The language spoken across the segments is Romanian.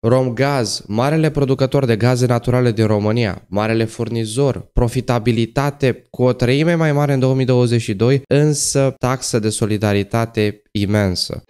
Romgaz, marele producător de gaze naturale din România, marele furnizor, profitabilitate cu o treime mai mare în 2022, însă taxă de solidaritate imensă.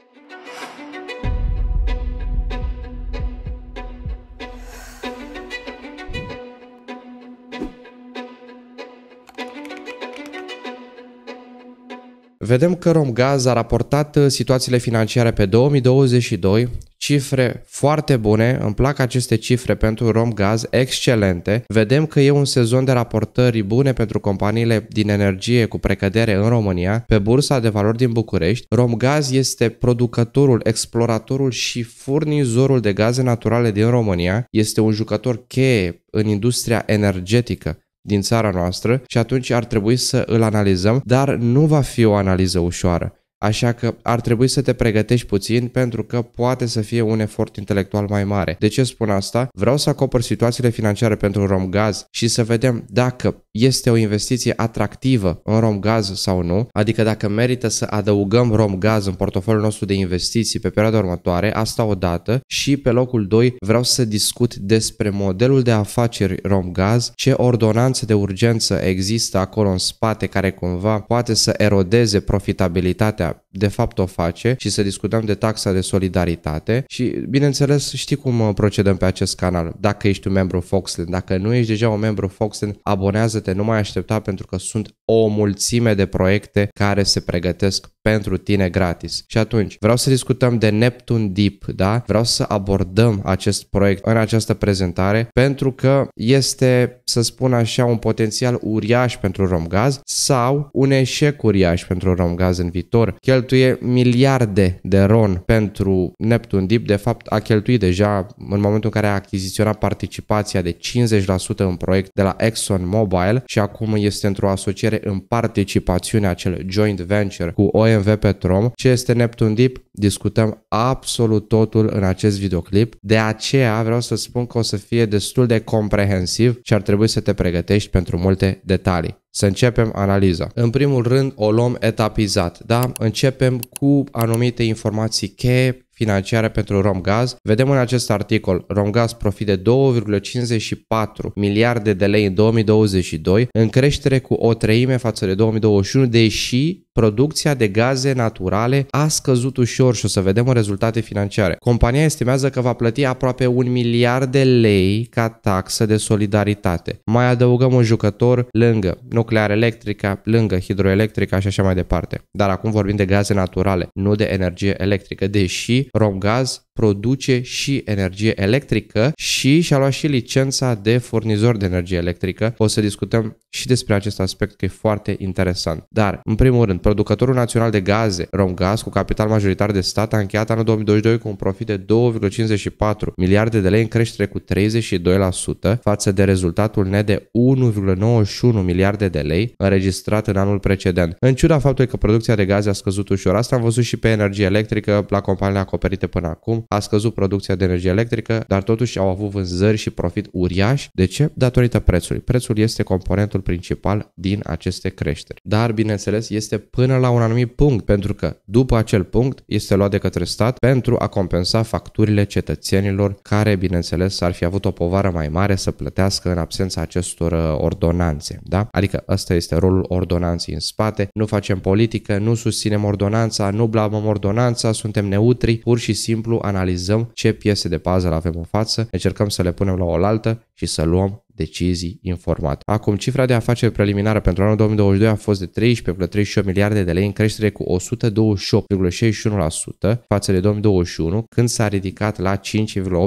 Vedem că Romgaz a raportat uh, situațiile financiare pe 2022, cifre foarte bune, îmi plac aceste cifre pentru Romgaz, excelente. Vedem că e un sezon de raportări bune pentru companiile din energie cu precădere în România, pe bursa de valori din București. Romgaz este producătorul, exploratorul și furnizorul de gaze naturale din România, este un jucător cheie în industria energetică din țara noastră și atunci ar trebui să îl analizăm, dar nu va fi o analiză ușoară. Așa că ar trebui să te pregătești puțin pentru că poate să fie un efort intelectual mai mare. De ce spun asta? Vreau să acopăr situațiile financiare pentru Romgaz și să vedem dacă este o investiție atractivă în Romgaz sau nu, adică dacă merită să adăugăm Romgaz în portofoliul nostru de investiții pe perioada următoare, asta o dată. și pe locul 2 vreau să discut despre modelul de afaceri Romgaz, ce ordonanțe de urgență există acolo în spate care cumva poate să erodeze profitabilitatea, de fapt o face și să discutăm de taxa de solidaritate și bineînțeles știi cum procedăm pe acest canal. Dacă ești un membru Foxland, dacă nu ești deja un membru Foxland, abonează-te te nu mai aștepta pentru că sunt o mulțime de proiecte care se pregătesc pentru tine gratis. Și atunci, vreau să discutăm de Neptun Deep, da? Vreau să abordăm acest proiect în această prezentare pentru că este, să spun așa, un potențial uriaș pentru Romgaz sau un eșec uriaș pentru Romgaz în viitor. Cheltuie miliarde de ron pentru Neptun Deep, de fapt a cheltuit deja în momentul în care a achiziționat participația de 50% în proiect de la Exxon Mobil și acum este într-o asociere în participațiune acel joint venture cu OM BMW Petrom, ce este Neptun Deep, discutăm absolut totul în acest videoclip. De aceea vreau să spun că o să fie destul de comprehensiv și ar trebui să te pregătești pentru multe detalii. Să începem analiza. În primul rând o luăm etapizat, da? Începem cu anumite informații cheie financiare pentru Romgaz. Vedem în acest articol, Romgaz profit de 2,54 miliarde de lei în 2022, în creștere cu o treime față de 2021, deși producția de gaze naturale a scăzut ușor și o să vedem o rezultate financiare. Compania estimează că va plăti aproape un miliard de lei ca taxă de solidaritate. Mai adăugăm un jucător lângă nuclear electrica, lângă hidroelectrica și așa mai departe. Dar acum vorbim de gaze naturale, nu de energie electrică, deși Romgaz produce și energie electrică și și-a luat și licența de furnizor de energie electrică. O să discutăm și despre acest aspect că e foarte interesant. Dar, în primul rând, producătorul național de gaze, Romgaz, cu capital majoritar de stat, a încheiat anul 2022 cu un profit de 2,54 miliarde de lei în creștere cu 32% față de rezultatul net de 1,91 miliarde de lei înregistrat în anul precedent. În ciuda faptului că producția de gaze a scăzut ușor, asta am văzut și pe energie electrică la companiile acoperite până acum, a scăzut producția de energie electrică, dar totuși au avut vânzări și profit uriaș. De ce? Datorită prețului. Prețul este componentul principal din aceste creșteri. Dar, bineînțeles, este până la un anumit punct, pentru că după acel punct este luat de către stat pentru a compensa facturile cetățenilor care, bineînțeles, ar fi avut o povară mai mare să plătească în absența acestor uh, ordonanțe. Da? Adică ăsta este rolul ordonanței în spate. Nu facem politică, nu susținem ordonanța, nu blamăm ordonanța, suntem neutri, pur și simplu analizăm analizăm ce piese de puzzle avem în față, încercăm să le punem la oaltă și să luăm decizii informate. Acum, cifra de afaceri preliminară pentru anul 2022 a fost de 13,38 miliarde de lei în creștere cu 128,61% față de 2021, când s-a ridicat la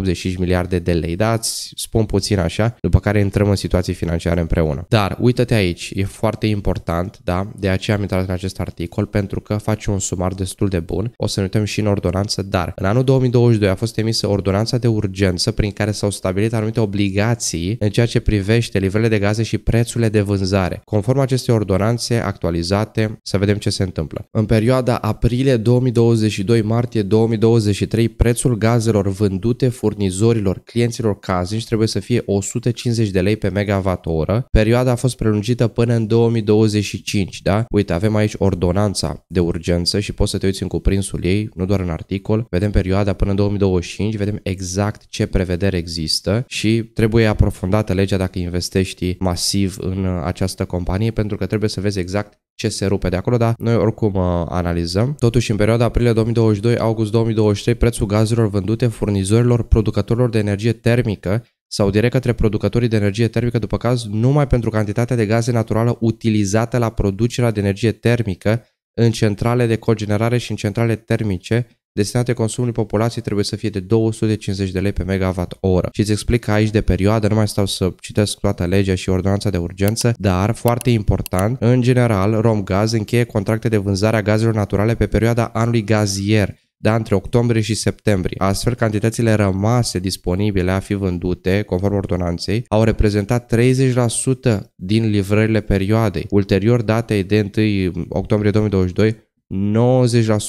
5,85 miliarde de lei. Da, îți spun puțin așa, după care intrăm în situații financiare împreună. Dar uită te aici, e foarte important, da, de aceea am intrat în acest articol, pentru că face un sumar destul de bun. O să ne uităm și în ordonanță, dar în anul 2022 a fost emisă ordonanța de urgență prin care s-au stabilit anumite obligații în ceea ce privește livrele de gaze și prețurile de vânzare. Conform acestei ordonanțe actualizate, să vedem ce se întâmplă. În perioada aprilie 2022-martie 2023, prețul gazelor vândute furnizorilor clienților casnici trebuie să fie 150 de lei pe megawatt-oră. Perioada a fost prelungită până în 2025, da? Uite, avem aici ordonanța de urgență și poți să te uiți în cuprinsul ei, nu doar în articol. Vedem perioada până în 2025, vedem exact ce prevedere există și trebuie aprofundată legea înțelege dacă investești masiv în uh, această companie, pentru că trebuie să vezi exact ce se rupe de acolo, dar noi oricum uh, analizăm. Totuși, în perioada aprilie 2022-august 2023, prețul gazelor vândute furnizorilor, producătorilor de energie termică sau direct către producătorii de energie termică, după caz, numai pentru cantitatea de gaze naturală utilizată la producerea de energie termică în centrale de cogenerare și în centrale termice, destinate consumului populației trebuie să fie de 250 de lei pe megawatt oră. Și îți explic aici de perioadă, nu mai stau să citesc toată legea și ordonanța de urgență, dar foarte important, în general, Romgaz încheie contracte de vânzare a gazelor naturale pe perioada anului gazier, da, între octombrie și septembrie. Astfel, cantitățile rămase disponibile a fi vândute, conform ordonanței, au reprezentat 30% din livrările perioadei. Ulterior datei de 1 octombrie 2022, 90%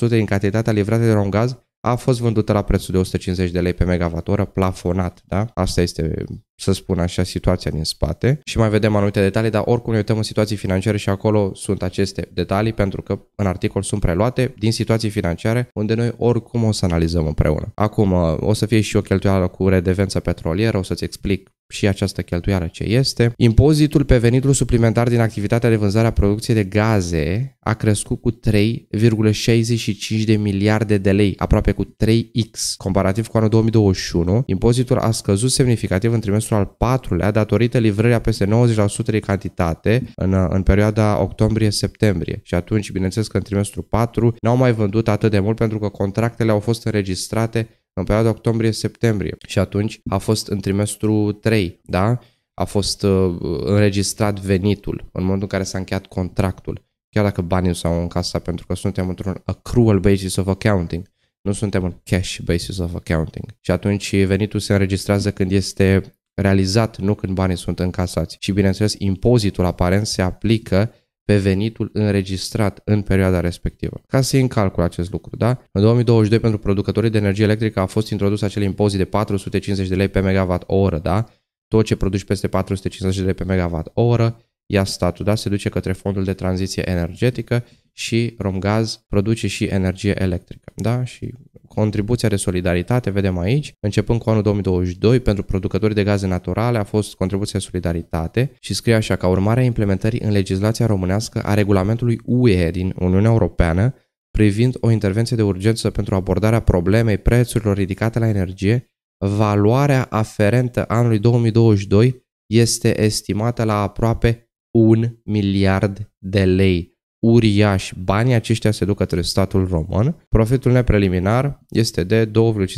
din cantitatea livrată de Romgaz a fost vândută la prețul de 150 de lei pe megavatoră, plafonat, da? Asta este, să spun așa, situația din spate. Și mai vedem anumite detalii, dar oricum ne uităm în situații financiare și acolo sunt aceste detalii, pentru că în articol sunt preluate din situații financiare, unde noi oricum o să analizăm împreună. Acum, o să fie și o cheltuială cu redevență petrolieră, o să-ți explic și această cheltuială ce este. Impozitul pe venitul suplimentar din activitatea de vânzare a producției de gaze a crescut cu 3,65 de miliarde de lei, aproape cu 3x. Comparativ cu anul 2021, impozitul a scăzut semnificativ în trimestrul al patrulea datorită livrării a peste 90% de cantitate în, în perioada octombrie-septembrie. Și atunci, bineînțeles că în trimestrul 4 n-au mai vândut atât de mult pentru că contractele au fost înregistrate în perioada octombrie-septembrie și atunci a fost în trimestru 3, da? A fost uh, înregistrat venitul în momentul în care s-a încheiat contractul, chiar dacă banii nu s-au încasat pentru că suntem într-un accrual basis of accounting. Nu suntem în cash basis of accounting. Și atunci venitul se înregistrează când este realizat, nu când banii sunt încasați. Și bineînțeles, impozitul aparent se aplică pe venitul înregistrat în perioada respectivă. Ca să iei în calcul acest lucru, da? În 2022 pentru producătorii de energie electrică a fost introdus acel impozit de 450 de lei pe megawatt oră, da? Tot ce produci peste 450 de lei pe megawatt oră, ia statul, da? Se duce către fondul de tranziție energetică și Romgaz produce și energie electrică, da? Și Contribuția de solidaritate, vedem aici, începând cu anul 2022, pentru producătorii de gaze naturale a fost contribuția de solidaritate și scrie așa, ca urmare a implementării în legislația românească a regulamentului UE din Uniunea Europeană privind o intervenție de urgență pentru abordarea problemei prețurilor ridicate la energie, valoarea aferentă anului 2022 este estimată la aproape un miliard de lei uriaș. Banii aceștia se duc către statul român. Profitul nepreliminar este de 2,54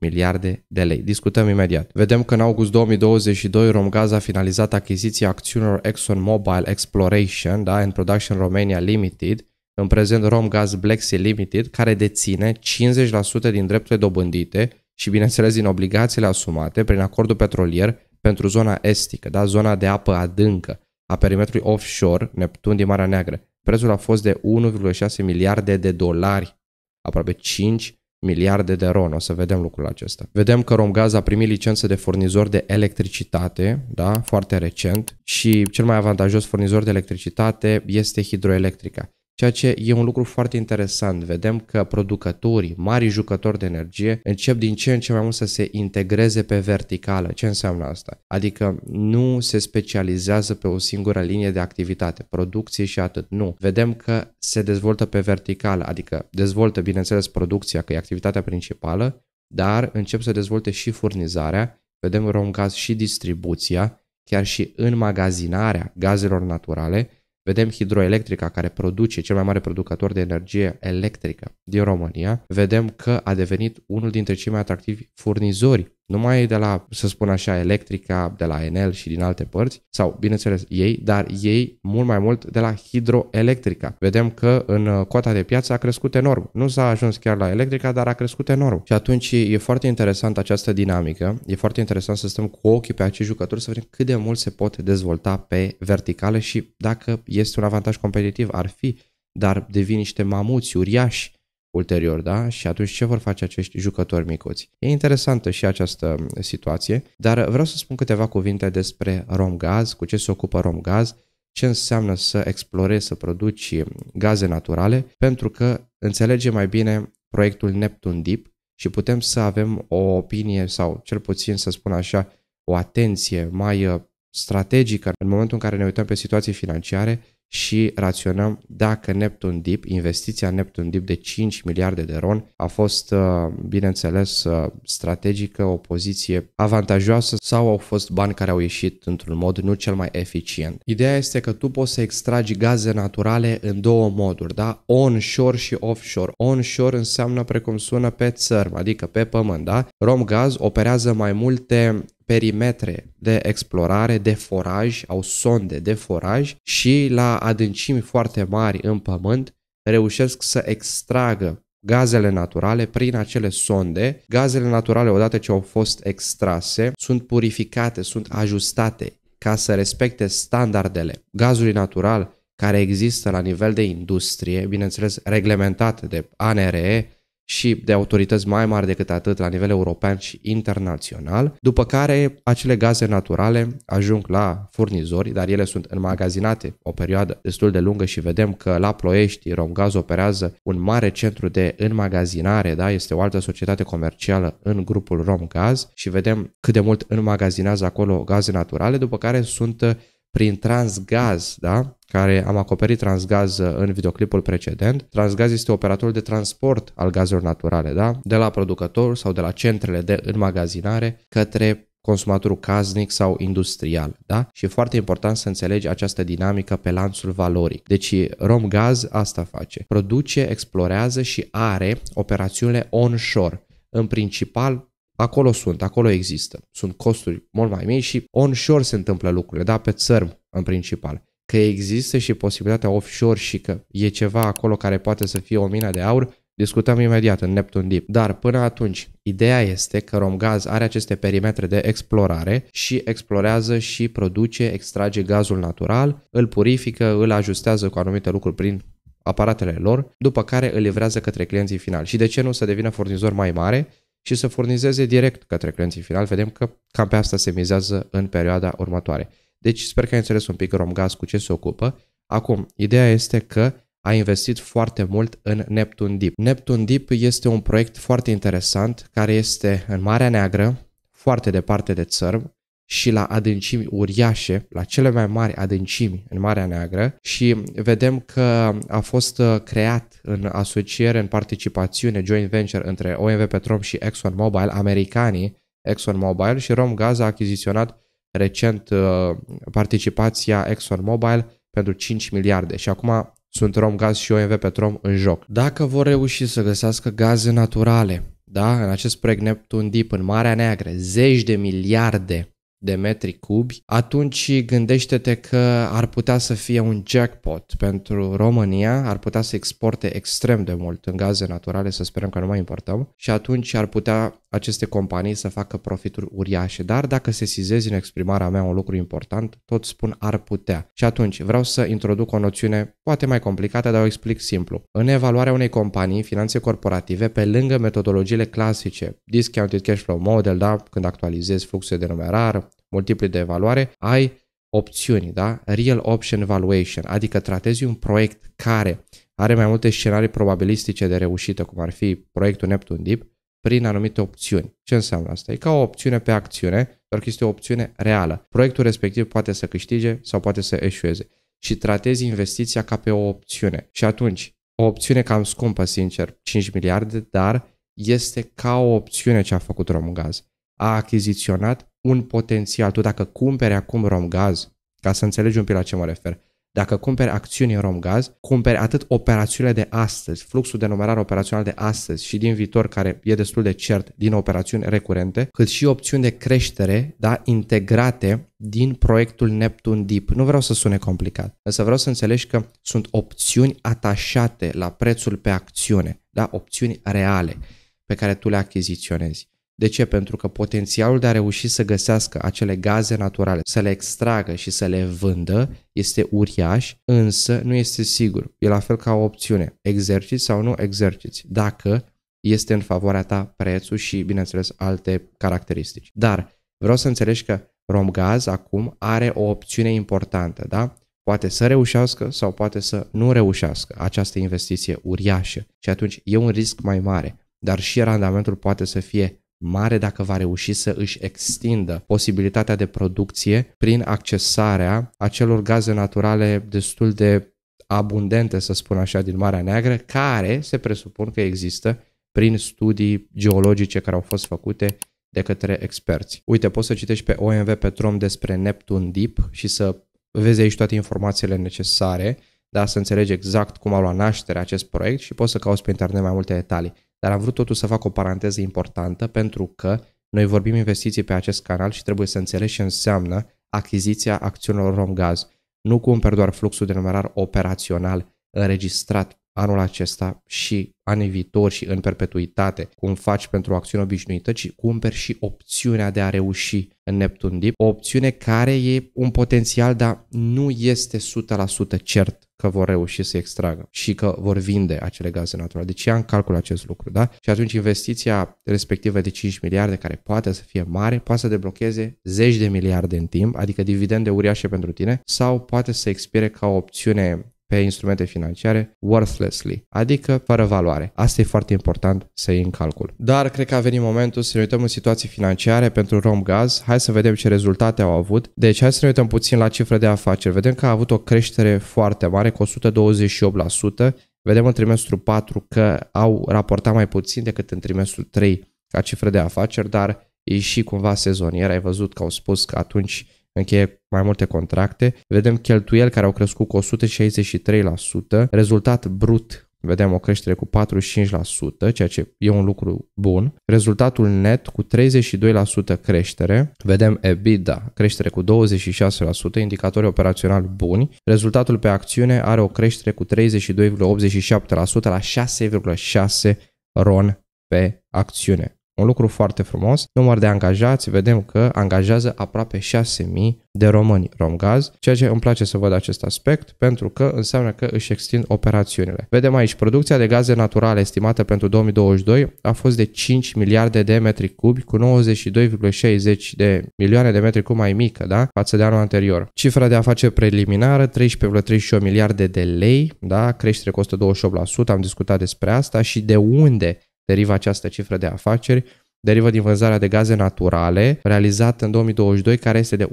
miliarde de lei. Discutăm imediat. Vedem că în august 2022 Romgaz a finalizat achiziția acțiunilor ExxonMobil Exploration da, in Production Romania Limited, în prezent Romgaz Black Sea Limited, care deține 50% din drepturile dobândite și, bineînțeles, din obligațiile asumate prin acordul petrolier pentru zona estică, da, zona de apă adâncă a perimetrului offshore Neptun din Marea Neagră. Prețul a fost de 1,6 miliarde de dolari, aproape 5 miliarde de ron. O să vedem lucrul acesta. Vedem că Romgaz a primit licență de furnizor de electricitate, da, foarte recent, și cel mai avantajos furnizor de electricitate este hidroelectrica ceea ce e un lucru foarte interesant. Vedem că producătorii, mari jucători de energie, încep din ce în ce mai mult să se integreze pe verticală. Ce înseamnă asta? Adică nu se specializează pe o singură linie de activitate, producție și atât. Nu. Vedem că se dezvoltă pe verticală, adică dezvoltă, bineînțeles, producția, că e activitatea principală, dar încep să dezvolte și furnizarea, vedem caz și distribuția, chiar și înmagazinarea gazelor naturale, Vedem Hidroelectrica, care produce cel mai mare producător de energie electrică din România. Vedem că a devenit unul dintre cei mai atractivi furnizori numai de la, să spun așa, Electrica, de la Enel și din alte părți, sau, bineînțeles, ei, dar ei mult mai mult de la Hidroelectrica. Vedem că în uh, cota de piață a crescut enorm. Nu s-a ajuns chiar la Electrica, dar a crescut enorm. Și atunci e foarte interesant această dinamică, e foarte interesant să stăm cu ochii pe acești jucători, să vedem cât de mult se pot dezvolta pe verticală și dacă este un avantaj competitiv, ar fi, dar devin niște mamuți uriași ulterior, da? Și atunci ce vor face acești jucători micuți? E interesantă și această situație, dar vreau să spun câteva cuvinte despre Romgaz, cu ce se ocupă Romgaz, ce înseamnă să explorezi, să produci gaze naturale, pentru că înțelegem mai bine proiectul Neptun Deep și putem să avem o opinie sau cel puțin să spun așa, o atenție mai uh, strategică în momentul în care ne uităm pe situații financiare și raționăm dacă Neptun Deep, investiția Neptun Deep de 5 miliarde de ron a fost, uh, bineînțeles, uh, strategică, o poziție avantajoasă sau au fost bani care au ieșit într-un mod nu cel mai eficient. Ideea este că tu poți să extragi gaze naturale în două moduri, da? Onshore și offshore. Onshore înseamnă precum sună pe țărm, adică pe pământ, da? Romgaz operează mai multe perimetre de explorare, de foraj, au sonde de foraj și la adâncimi foarte mari în pământ reușesc să extragă gazele naturale prin acele sonde. Gazele naturale, odată ce au fost extrase, sunt purificate, sunt ajustate ca să respecte standardele gazului natural care există la nivel de industrie, bineînțeles reglementat de ANRE, și de autorități mai mari decât atât la nivel european și internațional, după care acele gaze naturale ajung la furnizori, dar ele sunt înmagazinate o perioadă destul de lungă și vedem că la Ploiești Romgaz operează un mare centru de înmagazinare, da, este o altă societate comercială în grupul Romgaz și vedem cât de mult înmagazinează acolo gaze naturale, după care sunt prin transgaz, da, care am acoperit Transgaz în videoclipul precedent. Transgaz este operatorul de transport al gazelor naturale, da? de la producător sau de la centrele de înmagazinare către consumatorul casnic sau industrial, da? Și e foarte important să înțelegi această dinamică pe lanțul valoric. Deci Romgaz asta face. Produce, explorează și are operațiunile onshore. În principal, acolo sunt, acolo există. Sunt costuri mult mai mici și onshore se întâmplă lucrurile, da? Pe țărm în principal că există și posibilitatea offshore și că e ceva acolo care poate să fie o mină de aur, discutăm imediat în Neptun Deep. Dar până atunci, ideea este că Romgaz are aceste perimetre de explorare și explorează și produce, extrage gazul natural, îl purifică, îl ajustează cu anumite lucruri prin aparatele lor, după care îl livrează către clienții finali. Și de ce nu să devină furnizor mai mare și să furnizeze direct către clienții finali? Vedem că cam pe asta se mizează în perioada următoare. Deci sper că ai înțeles un pic Romgaz cu ce se ocupă. Acum, ideea este că a investit foarte mult în Neptune Deep. Neptune Deep este un proiect foarte interesant care este în Marea Neagră, foarte departe de țărm și la adâncimi uriașe, la cele mai mari adâncimi în Marea Neagră și vedem că a fost uh, creat în asociere, în participațiune, joint venture între OMV Petrom și ExxonMobil, americanii ExxonMobil și Romgaz a achiziționat recent uh, participația ExxonMobil pentru 5 miliarde și acum sunt Romgaz și OMV Petrom în joc. Dacă vor reuși să găsească gaze naturale, da, în acest proiect Neptun Deep în Marea Neagră, zeci de miliarde de metri cubi, atunci gândește-te că ar putea să fie un jackpot pentru România, ar putea să exporte extrem de mult în gaze naturale, să sperăm că nu mai importăm, și atunci ar putea aceste companii să facă profituri uriașe, dar dacă se sizezi în exprimarea mea un lucru important, tot spun ar putea. Și atunci vreau să introduc o noțiune poate mai complicată, dar o explic simplu. În evaluarea unei companii, finanțe corporative, pe lângă metodologiile clasice, discounted cash flow model, da, când actualizezi fluxul de numerar, multipli de evaluare, ai opțiuni, da? Real option valuation, adică tratezi un proiect care are mai multe scenarii probabilistice de reușită, cum ar fi proiectul Neptune Deep, prin anumite opțiuni. Ce înseamnă asta? E ca o opțiune pe acțiune, doar că este o opțiune reală. Proiectul respectiv poate să câștige sau poate să eșueze și tratezi investiția ca pe o opțiune. Și atunci, o opțiune cam scumpă, sincer, 5 miliarde, dar este ca o opțiune ce a făcut Romgaz. A achiziționat un potențial. Tu dacă cumperi acum Romgaz, ca să înțelegi un pic la ce mă refer, dacă cumperi acțiuni în Romgaz, cumperi atât operațiunile de astăzi, fluxul de numerar operațional de astăzi și din viitor, care e destul de cert, din operațiuni recurente, cât și opțiuni de creștere, da, integrate din proiectul Neptun Deep. Nu vreau să sune complicat, însă vreau să înțelegi că sunt opțiuni atașate la prețul pe acțiune, da, opțiuni reale pe care tu le achiziționezi. De ce? Pentru că potențialul de a reuși să găsească acele gaze naturale, să le extragă și să le vândă, este uriaș, însă nu este sigur. E la fel ca o opțiune. Exerciți sau nu exerciți. Dacă este în favoarea ta prețul și, bineînțeles, alte caracteristici. Dar vreau să înțelegi că Romgaz acum are o opțiune importantă, da? Poate să reușească sau poate să nu reușească această investiție uriașă și atunci e un risc mai mare, dar și randamentul poate să fie mare dacă va reuși să își extindă posibilitatea de producție prin accesarea acelor gaze naturale destul de abundente, să spun așa, din Marea Neagră, care se presupun că există prin studii geologice care au fost făcute de către experți. Uite, poți să citești pe OMV Petrom despre Neptun Deep și să vezi aici toate informațiile necesare da, să înțelegi exact cum a luat naștere acest proiect și poți să cauți pe internet mai multe detalii. Dar am vrut totuși să fac o paranteză importantă pentru că noi vorbim investiții pe acest canal și trebuie să înțelegi ce înseamnă achiziția acțiunilor Romgaz. Nu cumperi doar fluxul de numerar operațional înregistrat anul acesta și anii viitori și în perpetuitate, cum faci pentru o acțiune obișnuită, ci cumperi și opțiunea de a reuși în Neptun Deep, o opțiune care e un potențial, dar nu este 100% cert că vor reuși să extragă și că vor vinde acele gaze naturale. Deci ia în calcul acest lucru, da? Și atunci investiția respectivă de 5 miliarde, care poate să fie mare, poate să deblocheze zeci de miliarde în timp, adică dividende uriașe pentru tine, sau poate să expire ca o opțiune pe instrumente financiare worthlessly, adică fără valoare. Asta e foarte important să iei în calcul. Dar cred că a venit momentul să ne uităm în situații financiare pentru Romgaz. Hai să vedem ce rezultate au avut. Deci hai să ne uităm puțin la cifre de afaceri. Vedem că a avut o creștere foarte mare cu 128%. Vedem în trimestru 4 că au raportat mai puțin decât în trimestru 3 ca cifre de afaceri, dar e și cumva sezonier. Ai văzut că au spus că atunci încheie mai multe contracte. Vedem cheltuieli care au crescut cu 163%, rezultat brut vedem o creștere cu 45%, ceea ce e un lucru bun. Rezultatul net cu 32% creștere, vedem EBITDA, creștere cu 26%, indicatori operaționali buni. Rezultatul pe acțiune are o creștere cu 32,87% la 6,6 RON pe acțiune. Un lucru foarte frumos, număr de angajați, vedem că angajează aproape 6.000 de români romgaz, ceea ce îmi place să văd acest aspect pentru că înseamnă că își extind operațiunile. Vedem aici, producția de gaze naturale estimată pentru 2022 a fost de 5 miliarde de metri cubi cu 92,60 de milioane de metri cubi mai mică da? față de anul anterior. Cifra de afaceri preliminară 13,38 miliarde de lei, da? creștere costă 28%, am discutat despre asta și de unde derivă această cifră de afaceri, derivă din vânzarea de gaze naturale realizată în 2022, care este de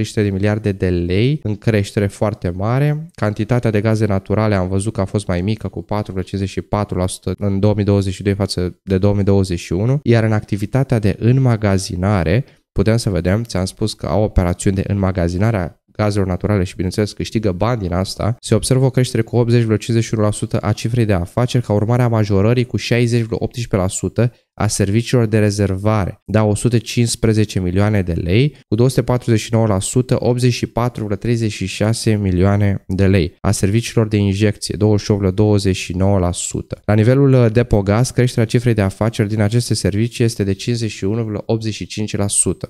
11,3 de miliarde de lei, în creștere foarte mare. Cantitatea de gaze naturale am văzut că a fost mai mică, cu 4,54% în 2022 față de 2021, iar în activitatea de înmagazinare, putem să vedem, ți-am spus că au operațiuni de înmagazinare a gazelor naturale și, bineînțeles, câștigă bani din asta, se observă o creștere cu 80,51% a cifrei de afaceri ca urmare a majorării cu 60,18% a serviciilor de rezervare. Da, 115 milioane de lei, cu 249%, 84,36 milioane de lei. A serviciilor de injecție, 28,29%. La nivelul uh, depogaz, creșterea cifrei de afaceri din aceste servicii este de 51,85%.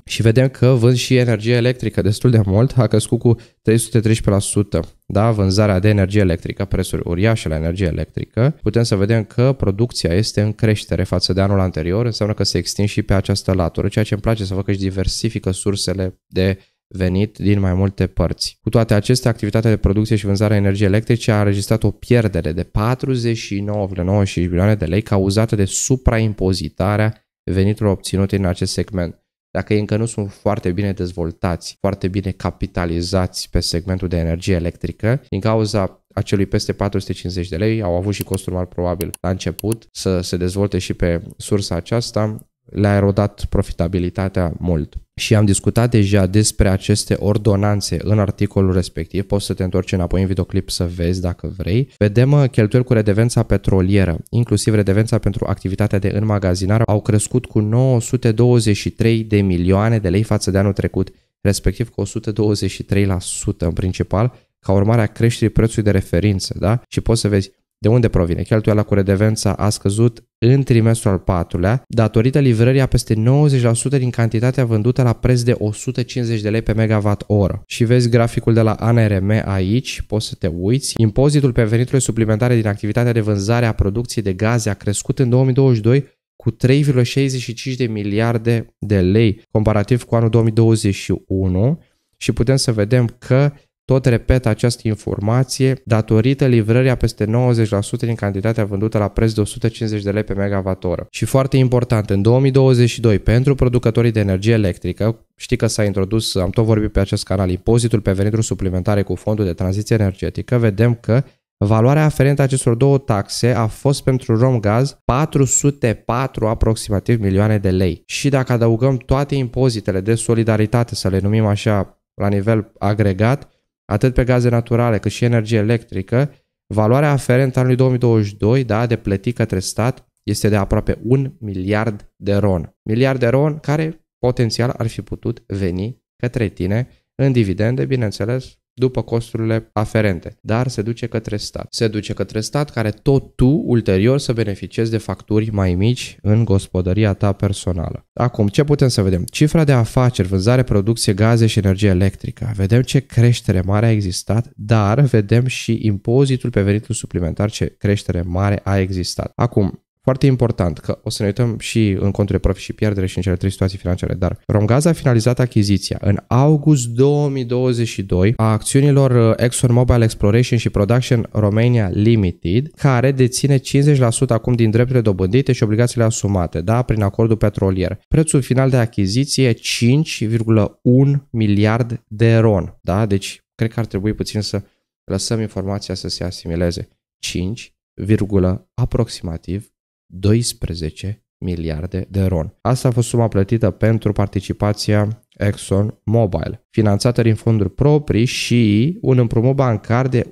Și vedem că vând și energie electrică destul de mult, a crescut cu 313% da, vânzarea de energie electrică, prețuri uriașe la energie electrică, putem să vedem că producția este în creștere față de anul anterior, înseamnă că se extind și pe această latură, ceea ce îmi place să văd că își diversifică sursele de venit din mai multe părți. Cu toate acestea, activitatea de producție și vânzare a energiei electrice a înregistrat o pierdere de 49,95 milioane de lei cauzată de supraimpozitarea veniturilor obținute în acest segment dacă ei încă nu sunt foarte bine dezvoltați, foarte bine capitalizați pe segmentul de energie electrică, din cauza acelui peste 450 de lei, au avut și costuri mari probabil la început să se dezvolte și pe sursa aceasta, le-a erodat profitabilitatea mult. Și am discutat deja despre aceste ordonanțe în articolul respectiv, poți să te întorci înapoi în videoclip să vezi dacă vrei. Vedem uh, cheltuieli cu redevența petrolieră, inclusiv redevența pentru activitatea de înmagazinare, au crescut cu 923 de milioane de lei față de anul trecut, respectiv cu 123% în principal, ca urmare a creșterii prețului de referință, da? Și poți să vezi de unde provine? Cheltuiala cu redevența a scăzut în trimestrul al patrulea, datorită livrării a peste 90% din cantitatea vândută la preț de 150 de lei pe megawatt oră. Și vezi graficul de la ANRM aici, poți să te uiți. Impozitul pe veniturile suplimentare din activitatea de vânzare a producției de gaze a crescut în 2022 cu 3,65 de miliarde de lei comparativ cu anul 2021 și putem să vedem că tot repet această informație datorită livrării peste 90% din cantitatea vândută la preț de 150 de lei pe megavatoră. Și foarte important, în 2022, pentru producătorii de energie electrică, știi că s-a introdus, am tot vorbit pe acest canal, impozitul pe venituri suplimentare cu fondul de tranziție energetică, vedem că Valoarea aferentă acestor două taxe a fost pentru Romgaz 404 aproximativ milioane de lei. Și dacă adăugăm toate impozitele de solidaritate, să le numim așa la nivel agregat, atât pe gaze naturale cât și energie electrică, valoarea aferentă anului 2022 da, de plătit către stat este de aproape 1 miliard de ron. Miliard de ron care potențial ar fi putut veni către tine în dividende, bineînțeles, după costurile aferente, dar se duce către stat. Se duce către stat care tot tu ulterior să beneficiezi de facturi mai mici în gospodăria ta personală. Acum, ce putem să vedem? Cifra de afaceri, vânzare, producție, gaze și energie electrică. Vedem ce creștere mare a existat, dar vedem și impozitul pe venitul suplimentar ce creștere mare a existat. Acum, foarte important că o să ne uităm și în contul de profit și pierdere și în cele trei situații financiare, dar Romgaz a finalizat achiziția în august 2022 a acțiunilor uh, ExxonMobil Exploration și Production Romania Limited, care deține 50% acum din drepturile dobândite și obligațiile asumate, da, prin acordul petrolier. Prețul final de achiziție 5,1 miliard de ron, da, deci cred că ar trebui puțin să lăsăm informația să se asimileze. 5, aproximativ 12 miliarde de ron. Asta a fost suma plătită pentru participația Exxon Mobil, finanțată din fonduri proprii și un împrumut bancar de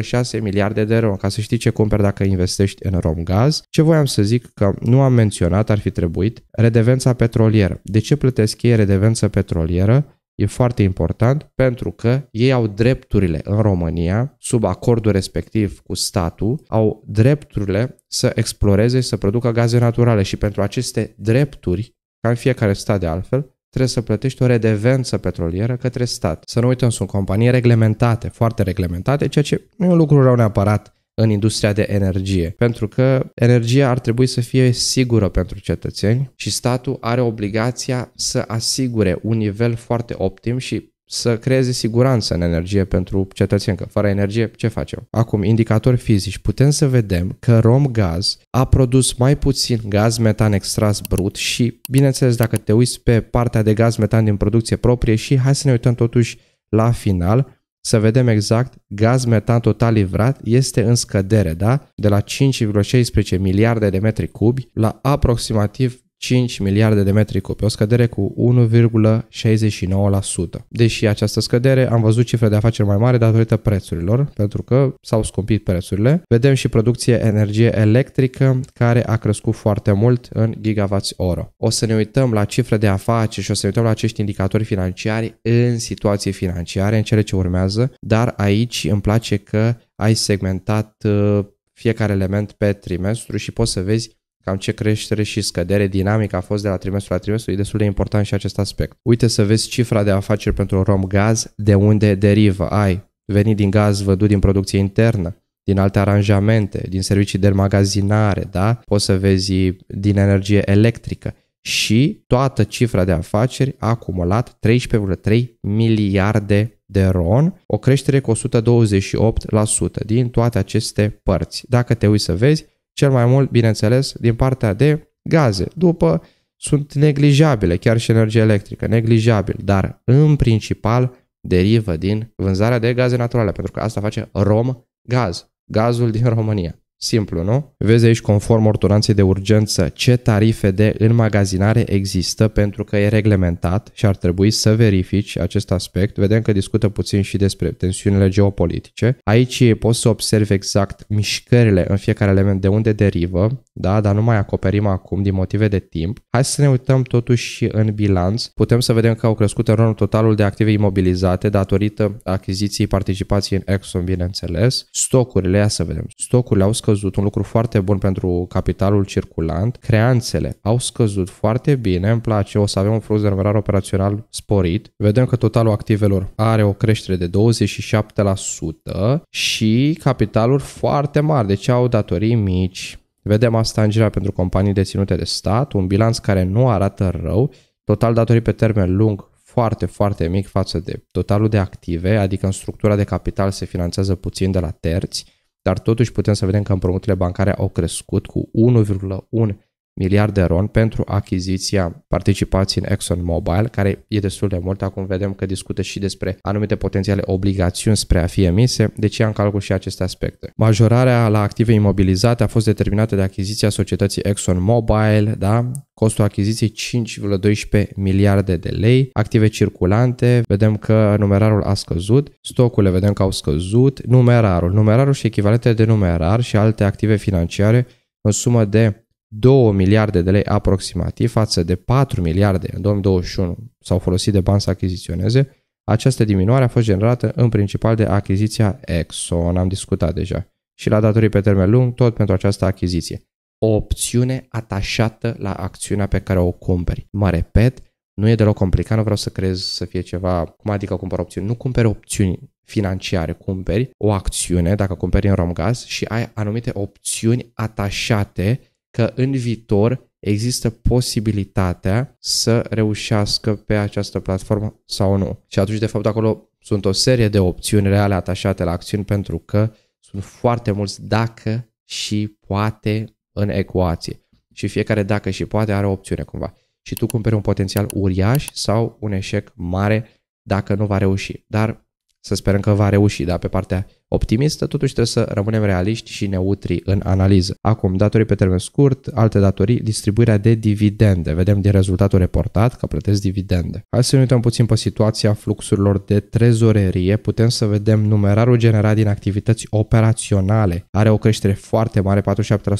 1,6 miliarde de ron, ca să știi ce cumperi dacă investești în Romgaz. Ce voiam să zic că nu am menționat, ar fi trebuit, redevența petrolieră. De ce plătesc ei redevență petrolieră? E foarte important pentru că ei au drepturile în România, sub acordul respectiv cu statul, au drepturile să exploreze și să producă gaze naturale și pentru aceste drepturi, ca în fiecare stat de altfel, trebuie să plătești o redevență petrolieră către stat. Să nu uităm, sunt companii reglementate, foarte reglementate, ceea ce nu e un lucru rău neapărat în industria de energie. Pentru că energia ar trebui să fie sigură pentru cetățeni și statul are obligația să asigure un nivel foarte optim și să creeze siguranță în energie pentru cetățeni, că fără energie ce facem? Acum, indicatori fizici, putem să vedem că Romgaz a produs mai puțin gaz metan extras brut și, bineînțeles, dacă te uiți pe partea de gaz metan din producție proprie și hai să ne uităm totuși la final, să vedem exact, gaz metan total livrat este în scădere, da? De la 5,16 miliarde de metri cubi la aproximativ 5 miliarde de metri cubi, o scădere cu 1,69%. Deși această scădere am văzut cifre de afaceri mai mari datorită prețurilor, pentru că s-au scumpit prețurile. Vedem și producție energie electrică care a crescut foarte mult în gigawatts oră. O să ne uităm la cifre de afaceri și o să ne uităm la acești indicatori financiari în situații financiare, în cele ce urmează, dar aici îmi place că ai segmentat uh, fiecare element pe trimestru și poți să vezi cam ce creștere și scădere dinamică a fost de la trimestru la trimestru, e destul de important și acest aspect. Uite să vezi cifra de afaceri pentru Romgaz, de unde derivă. Ai venit din gaz vădut din producție internă, din alte aranjamente, din servicii de magazinare, da? Poți să vezi din energie electrică și toată cifra de afaceri a acumulat 13,3 miliarde de RON, o creștere cu 128% din toate aceste părți. Dacă te uiți să vezi, cel mai mult, bineînțeles, din partea de gaze. După sunt neglijabile, chiar și energia electrică, neglijabil, dar în principal derivă din vânzarea de gaze naturale, pentru că asta face rom gaz, gazul din România. Simplu, nu? Vezi aici, conform ordonanței de urgență, ce tarife de înmagazinare există pentru că e reglementat și ar trebui să verifici acest aspect. Vedem că discută puțin și despre tensiunile geopolitice. Aici poți să observi exact mișcările în fiecare element de unde derivă, da? dar nu mai acoperim acum din motive de timp. Hai să ne uităm totuși în bilanț. Putem să vedem că au crescut în totalul de active imobilizate datorită achiziției participației în Exxon, bineînțeles. Stocurile, ia să vedem. Stocurile au scăzut scăzut, un lucru foarte bun pentru capitalul circulant, creanțele au scăzut foarte bine, îmi place, o să avem un flux de numerar operațional sporit. Vedem că totalul activelor are o creștere de 27% și capitaluri foarte mari, deci au datorii mici. Vedem asta în general pentru companii deținute de stat, un bilanț care nu arată rău, total datorii pe termen lung foarte, foarte mic față de totalul de active, adică în structura de capital se finanțează puțin de la terți, dar totuși putem să vedem că împrumuturile bancare au crescut cu 1,1 miliard de ron pentru achiziția participației în ExxonMobil, care e destul de mult. Acum vedem că discută și despre anumite potențiale obligațiuni spre a fi emise, deci ia în calcul și aceste aspecte. Majorarea la active imobilizate a fost determinată de achiziția societății ExxonMobil, da? Costul achiziției 5,12 miliarde de lei, active circulante, vedem că numerarul a scăzut, stocurile vedem că au scăzut, numerarul, numerarul și echivalente de numerar și alte active financiare în sumă de 2 miliarde de lei aproximativ față de 4 miliarde în 2021 s-au folosit de bani să achiziționeze, această diminuare a fost generată în principal de achiziția Exxon, am discutat deja, și la datorii pe termen lung tot pentru această achiziție. O opțiune atașată la acțiunea pe care o cumperi. Mă repet, nu e deloc complicat, nu vreau să crezi să fie ceva, cum adică cumpăr opțiuni, nu cumperi opțiuni financiare, cumperi o acțiune, dacă cumperi în Romgaz și ai anumite opțiuni atașate că în viitor există posibilitatea să reușească pe această platformă sau nu. Și atunci, de fapt, acolo sunt o serie de opțiuni reale atașate la acțiuni pentru că sunt foarte mulți dacă și poate în ecuație. Și fiecare dacă și poate are o opțiune cumva. Și tu cumperi un potențial uriaș sau un eșec mare dacă nu va reuși. Dar să sperăm că va reuși, dar pe partea optimistă totuși trebuie să rămânem realiști și neutri în analiză. Acum, datorii pe termen scurt, alte datorii, distribuirea de dividende. Vedem din rezultatul reportat că plătesc dividende. Hai să ne uităm puțin pe situația fluxurilor de trezorerie. Putem să vedem numerarul generat din activități operaționale. Are o creștere foarte mare, 47%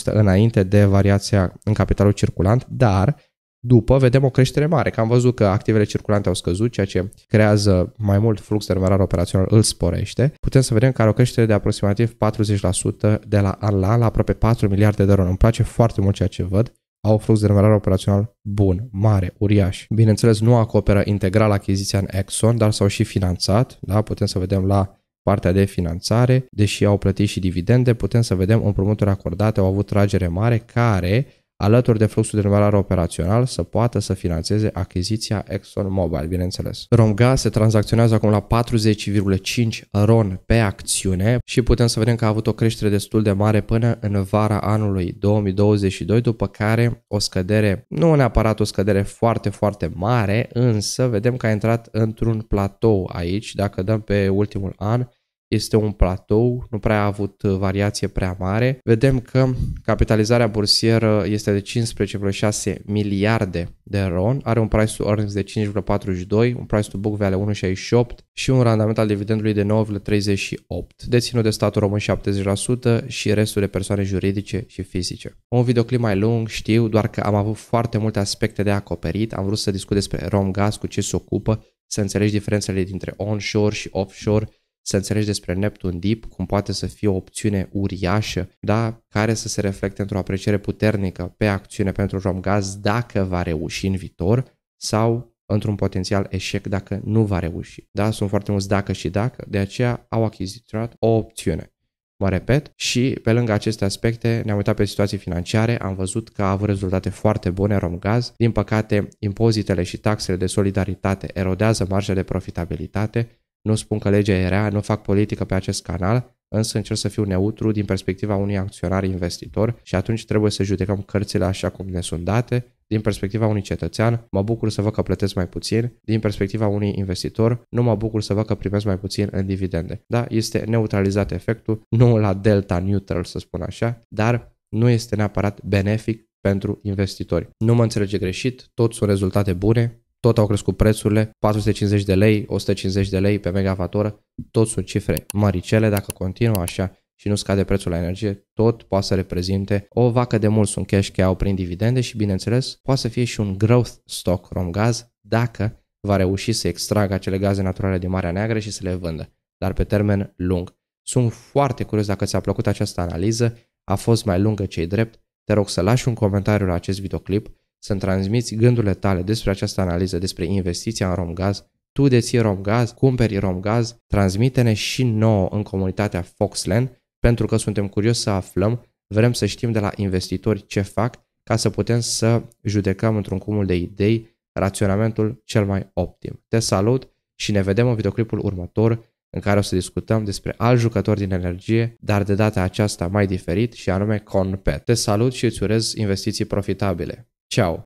înainte de variația în capitalul circulant, dar după vedem o creștere mare, că am văzut că activele circulante au scăzut, ceea ce creează mai mult flux de numerar operațional, îl sporește. Putem să vedem că are o creștere de aproximativ 40% de la an la an, la aproape 4 miliarde de euro. Îmi place foarte mult ceea ce văd au flux de numerar operațional bun, mare, uriaș. Bineînțeles, nu acoperă integral achiziția în Exxon, dar s-au și finanțat, da? putem să vedem la partea de finanțare, deși au plătit și dividende, putem să vedem împrumuturi acordate, au avut tragere mare, care alături de fluxul de numerar operațional, să poată să financeze achiziția ExxonMobil, bineînțeles. Romgaz se tranzacționează acum la 40,5 RON pe acțiune și putem să vedem că a avut o creștere destul de mare până în vara anului 2022, după care o scădere, nu neapărat o scădere foarte, foarte mare, însă vedem că a intrat într-un platou aici, dacă dăm pe ultimul an, este un platou, nu prea a avut uh, variație prea mare. Vedem că capitalizarea bursieră este de 15,6 miliarde de RON, are un price to earnings de 5,42, un price to book value 1,68 și un randament al dividendului de 9,38, deținut de statul român 70% și restul de persoane juridice și fizice. Un videoclip mai lung, știu, doar că am avut foarte multe aspecte de acoperit, am vrut să discut despre RomGaz, cu ce se ocupă, să înțelegi diferențele dintre onshore și offshore, să înțelegi despre Neptun Deep, cum poate să fie o opțiune uriașă, da, care să se reflecte într-o apreciere puternică pe acțiune pentru Romgaz dacă va reuși în viitor sau într-un potențial eșec dacă nu va reuși. Da, sunt foarte mulți dacă și dacă, de aceea au achiziționat o opțiune. Mă repet, și pe lângă aceste aspecte ne-am uitat pe situații financiare, am văzut că a avut rezultate foarte bune Romgaz. Din păcate, impozitele și taxele de solidaritate erodează marja de profitabilitate, nu spun că legea e rea, nu fac politică pe acest canal, însă încerc să fiu neutru din perspectiva unui acționar investitor și atunci trebuie să judecăm cărțile așa cum ne sunt date. Din perspectiva unui cetățean, mă bucur să văd că plătesc mai puțin. Din perspectiva unui investitor, nu mă bucur să văd că primesc mai puțin în dividende. Da, este neutralizat efectul, nu la delta neutral să spun așa, dar nu este neapărat benefic pentru investitori. Nu mă înțelege greșit, tot sunt rezultate bune, tot au crescut prețurile, 450 de lei, 150 de lei pe megavatoră, tot sunt cifre măricele, dacă continuă așa și nu scade prețul la energie, tot poate să reprezinte o vacă de mult sunt cash au prin dividende și bineînțeles poate să fie și un growth stock romgaz dacă va reuși să extragă acele gaze naturale din Marea Neagră și să le vândă, dar pe termen lung. Sunt foarte curios dacă ți-a plăcut această analiză, a fost mai lungă cei drept, te rog să lași un comentariu la acest videoclip, să-mi transmiți gândurile tale despre această analiză, despre investiția în Romgaz, tu deții Romgaz, cumperi Romgaz, transmite-ne și nouă în comunitatea Foxland, pentru că suntem curioși să aflăm, vrem să știm de la investitori ce fac, ca să putem să judecăm într-un cumul de idei raționamentul cel mai optim. Te salut și ne vedem în videoclipul următor în care o să discutăm despre alt jucător din energie, dar de data aceasta mai diferit și anume Conpet. Te salut și îți urez investiții profitabile! Ciao